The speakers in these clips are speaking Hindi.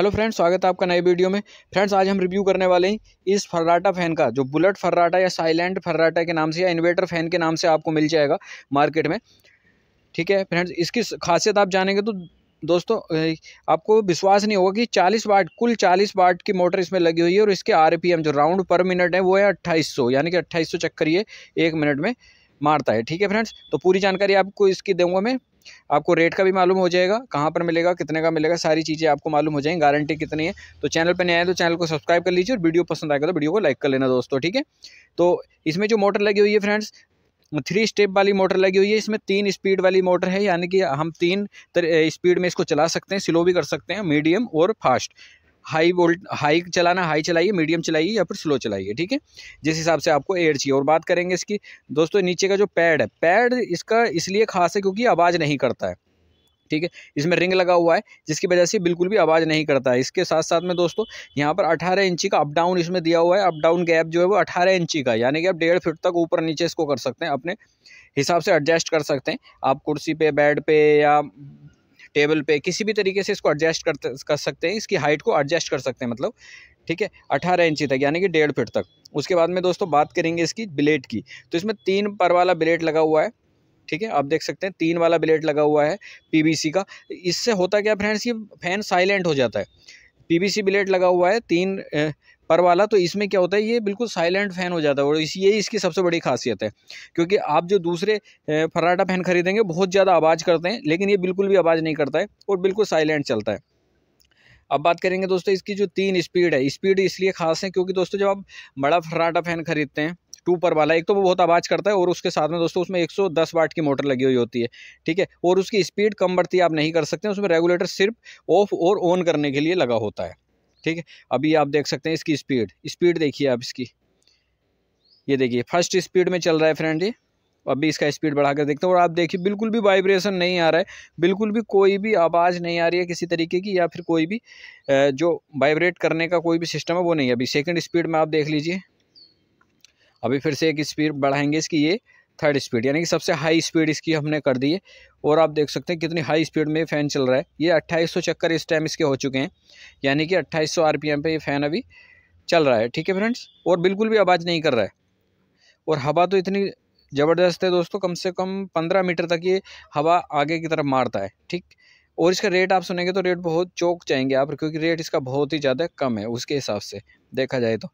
हेलो फ्रेंड्स स्वागत है आपका नए वीडियो में फ्रेंड्स आज हम रिव्यू करने वाले हैं इस फर्राटा फैन का जो बुलेट फर्राटा या साइलेंट फर्राटा के नाम से या इन्वेटर फैन के नाम से आपको मिल जाएगा मार्केट में ठीक है फ्रेंड्स इसकी खासियत आप जानेंगे तो दोस्तों आपको विश्वास नहीं होगा कि 40 वाट कुल 40 वाट की मोटर इसमें लगी हुई है और इसके आरपीएम जो राउंड पर मिनट है वो है 2800 यानी कि 2800 चक्कर ये एक मिनट में मारता है ठीक है फ्रेंड्स तो पूरी जानकारी आपको इसकी दूंगा मैं आपको रेट का भी मालूम हो जाएगा कहाँ पर मिलेगा कितने का मिलेगा सारी चीज़ें आपको मालूम हो जाएंगी गारंटी कितनी है तो चैनल पर नहीं आए तो चैनल को सब्सक्राइब कर लीजिए और वीडियो पसंद आएगा तो वीडियो को लाइक कर लेना दोस्तों ठीक है तो इसमें जो मोटर लगी हुई है फ्रेंड्स थ्री स्टेप वाली मोटर लगी हुई है इसमें तीन स्पीड वाली मोटर है यानी कि हम तीन स्पीड में इसको चला सकते हैं स्लो भी कर सकते हैं मीडियम और फास्ट हाई वोल्ट हाई चलाना हाई चलाइए मीडियम चलाइए या फिर स्लो चलाइए ठीक है जिस हिसाब से आपको एयर चाहिए और बात करेंगे इसकी दोस्तों नीचे का जो पैड है पैड इसका इसलिए खास है क्योंकि आवाज़ नहीं करता है ठीक है इसमें रिंग लगा हुआ है जिसकी वजह से बिल्कुल भी आवाज़ नहीं करता है इसके साथ साथ में दोस्तों यहाँ पर 18 इंची का अप डाउन इसमें दिया हुआ है अप डाउन गैप जो है वो 18 इंची का यानी कि आप डेढ़ फिट तक ऊपर नीचे इसको कर सकते हैं अपने हिसाब से एडजस्ट कर सकते हैं आप कुर्सी पे बेड पे या टेबल पे किसी भी तरीके से इसको एडजस्ट कर कर सकते हैं इसकी हाइट को एडजस्ट कर सकते हैं मतलब ठीक है अठारह इंची तक यानी कि डेढ़ फिट तक उसके बाद में दोस्तों बात करेंगे इसकी ब्लेड की तो इसमें तीन पर वाला ब्लेड लगा हुआ है ठीक है आप देख सकते हैं तीन वाला ब्लेड लगा हुआ है पीवीसी का इससे होता क्या फ्रेंड्स ये फैन साइलेंट हो जाता है सी ब्लेड लगा हुआ है तीन पर वाला तो इसमें क्या होता है ये बिल्कुल साइलेंट फ़ैन हो जाता है और इस यही इसकी सबसे बड़ी खासियत है क्योंकि आप जो दूसरे फराटा फ़ैन खरीदेंगे बहुत ज़्यादा आवाज़ करते हैं लेकिन ये बिल्कुल भी आवाज़ नहीं करता है और बिल्कुल साइलेंट चलता है अब बात करेंगे दोस्तों इसकी जो तीन स्पीड है स्पीड इसलिए खास है क्योंकि दोस्तों जब आप बड़ा फराटा फ़ैन खरीदते हैं टू पर वाला एक तो वो बहुत आवाज़ करता है और उसके साथ में दोस्तों उसमें 110 वाट की मोटर लगी हुई होती है ठीक है और उसकी स्पीड कम बढ़ती आप नहीं कर सकते उसमें रेगुलेटर सिर्फ ऑफ और ऑन करने के लिए लगा होता है ठीक है अभी आप देख सकते हैं इसकी स्पीड स्पीड देखिए आप इसकी ये देखिए फर्स्ट स्पीड में चल रहा है फ्रेंड ये अभी इसका स्पीड बढ़ा कर देखते हैं और आप देखिए बिल्कुल भी वाइब्रेशन नहीं आ रहा है बिल्कुल भी कोई भी आवाज़ नहीं आ रही है किसी तरीके की या फिर कोई भी जो वाइब्रेट करने का कोई भी सिस्टम है वो नहीं है अभी सेकेंड स्पीड में आप देख लीजिए अभी फिर से एक स्पीड बढ़ाएंगे इसकी ये थर्ड स्पीड यानी कि सबसे हाई स्पीड इसकी हमने कर दी है और आप देख सकते हैं कितनी हाई स्पीड में फ़ैन चल रहा है ये 2800 चक्कर इस टाइम इसके हो चुके हैं यानी कि 2800 आरपीएम पे ये फ़ैन अभी चल रहा है ठीक है फ्रेंड्स और बिल्कुल भी आवाज़ नहीं कर रहा है और हवा तो इतनी ज़बरदस्त है दोस्तों कम से कम पंद्रह मीटर तक ये हवा आगे की तरफ मारता है ठीक और इसका रेट आप सुनेंगे तो रेट बहुत चौक जाएंगे आप क्योंकि रेट इसका बहुत ही ज़्यादा कम है उसके हिसाब से देखा जाए तो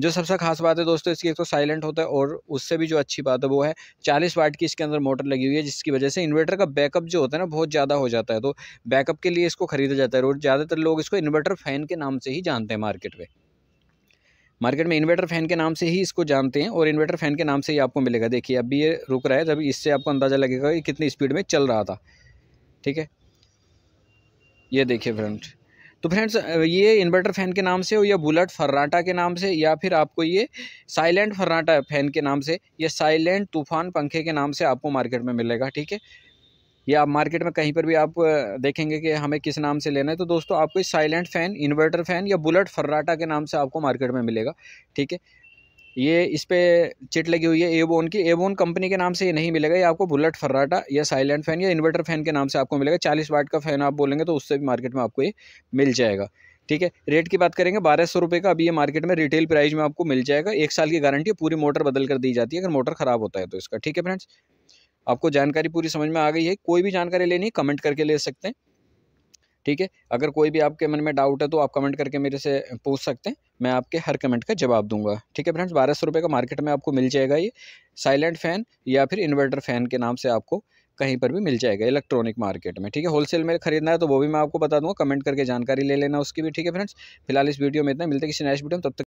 जो सबसे खास बात है दोस्तों इसकी एक तो साइलेंट होता है और उससे भी जो अच्छी बात है वो है चालीस वाट की इसके अंदर मोटर लगी हुई है जिसकी वजह से इन्वर्टर का बैकअप जो होता है ना बहुत ज़्यादा हो जाता है तो बैकअप के लिए इसको खरीदा जाता है और ज़्यादातर लोग इसको इन्वर्टर फ़ैन के नाम से ही जानते हैं मार्केट में मार्केट में इन्वर्टर फ़ैन के नाम से ही इसको जानते हैं और इन्वर्टर फ़ैन के नाम से ही आपको मिलेगा देखिए अभी ये रुक रहा है जब इससे आपको अंदाज़ा लगेगा कि कितनी स्पीड में चल रहा था ठीक है ये देखिए फ्रेंड तो फ्रेंड्स ये इन्वर्टर फ़ैन के नाम से हो या बुलेट फर्राटा के नाम से या फिर आपको ये साइलेंट फर्राटा फ़ैन के नाम से या साइलेंट तूफान पंखे के नाम से आपको मार्केट में मिलेगा ठीक है या आप मार्केट में कहीं पर भी आप देखेंगे कि हमें किस नाम से लेना है तो दोस्तों आपको साइलेंट फ़ैन इन्वर्टर फ़ैन या बुलेट फर्राटा के नाम से आपको मार्केट में मिलेगा ठीक है ये इस पर चिट लगी हुई है एबोन की एबोन कंपनी के नाम से ये नहीं मिलेगा ये आपको बुलेट फर्राटा या साइलेंट फैन या इन्वर्टर फैन के नाम से आपको मिलेगा चालीस वाट का फैन आप बोलेंगे तो उससे भी मार्केट में आपको ये मिल जाएगा ठीक है रेट की बात करेंगे बारह सौ रुपये का अभी ये मार्केट में रिटेल प्राइस में आपको मिल जाएगा एक साल की गारंटी पूरी मोटर बदल कर दी जाती है अगर मोटर ख़राब होता है तो इसका ठीक है फ्रेंड्स आपको जानकारी पूरी समझ में आ गई है कोई भी जानकारी लेनी कमेंट करके ले सकते हैं ठीक है अगर कोई भी आपके मन में डाउट है तो आप कमेंट करके मेरे से पूछ सकते हैं मैं आपके हर कमेंट का जवाब दूंगा ठीक है फ्रेंड्स बारह सौ रुपये का मार्केट में आपको मिल जाएगा ये साइलेंट फ़ैन या फिर इन्वर्टर फ़ैन के नाम से आपको कहीं पर भी मिल जाएगा इलेक्ट्रॉनिक मार्केट में ठीक है होलसेल में खरीदना है तो वो भी मैं आपको बता दूंगा कमेंट करके जानकारी ले लेना उसकी भी ठीक है फ्रेंड्स फिलहाल इस वीडियो में इतना मिलते किसी नेक्स्ट वीडियो में तब तक